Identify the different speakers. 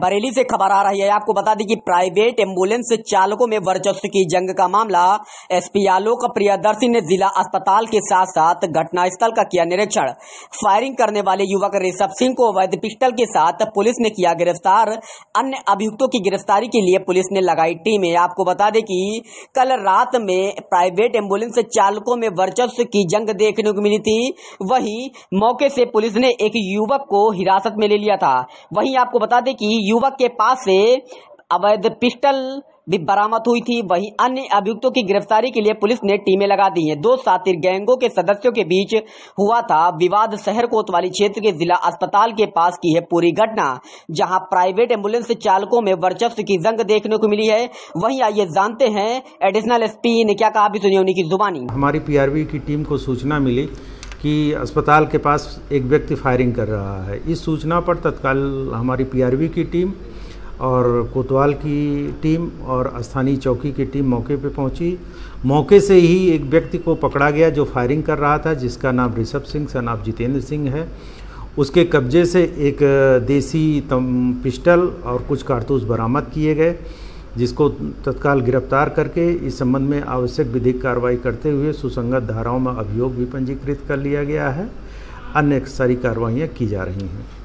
Speaker 1: बरेली से खबर आ रही है आपको बता दी कि प्राइवेट एम्बुलेंस चालकों में वर्चस्व की जंग का मामला एसपी आलोक प्रियदर्शी ने जिला अस्पताल के साथ साथ घटनास्थल का किया निरीक्षण फायरिंग करने वाले युवक ऋषभ सिंह को अवैध पिस्टल के साथ पुलिस ने किया गिरफ्तार अन्य अभियुक्तों की गिरफ्तारी के लिए पुलिस ने लगाई टीम आपको बता दें कि कल रात में प्राइवेट एम्बुलेंस चालकों में वर्चस्व की जंग देखने को मिली थी वही मौके से पुलिस ने एक युवक को हिरासत में ले लिया था वहीं आपको बता दें कि युवक के पास से अवैध पिस्टल भी बरामद हुई थी वहीं अन्य अभियुक्तों की गिरफ्तारी के लिए पुलिस ने टीमें लगा दी हैं दो सातिर गैंगों के सदस्यों के बीच हुआ था विवाद शहर कोतवाली क्षेत्र के जिला अस्पताल के पास की है पूरी घटना जहां प्राइवेट एम्बुलेंस चालकों में वर्चस्व की जंग देखने को मिली है वहीं आइए जानते हैं एडिशनल एसपी ने क्या कहा भी सुनिए उन्हीं की जुबानी
Speaker 2: हमारी पी की टीम को सूचना मिली कि अस्पताल के पास एक व्यक्ति फायरिंग कर रहा है इस सूचना पर तत्काल हमारी पीआरवी की टीम और कोतवाल की टीम और स्थानीय चौकी की टीम मौके पर पहुंची मौके से ही एक व्यक्ति को पकड़ा गया जो फायरिंग कर रहा था जिसका नाम ऋषभ सिंह सन नाम जितेंद्र सिंह है उसके कब्जे से एक देसी पिस्टल और कुछ कारतूस बरामद किए गए जिसको तत्काल गिरफ्तार करके इस संबंध में आवश्यक विधिक कार्रवाई करते हुए सुसंगत धाराओं में अभियोग भी पंजीकृत कर लिया गया है अन्य सारी कार्रवाइयाँ की जा रही हैं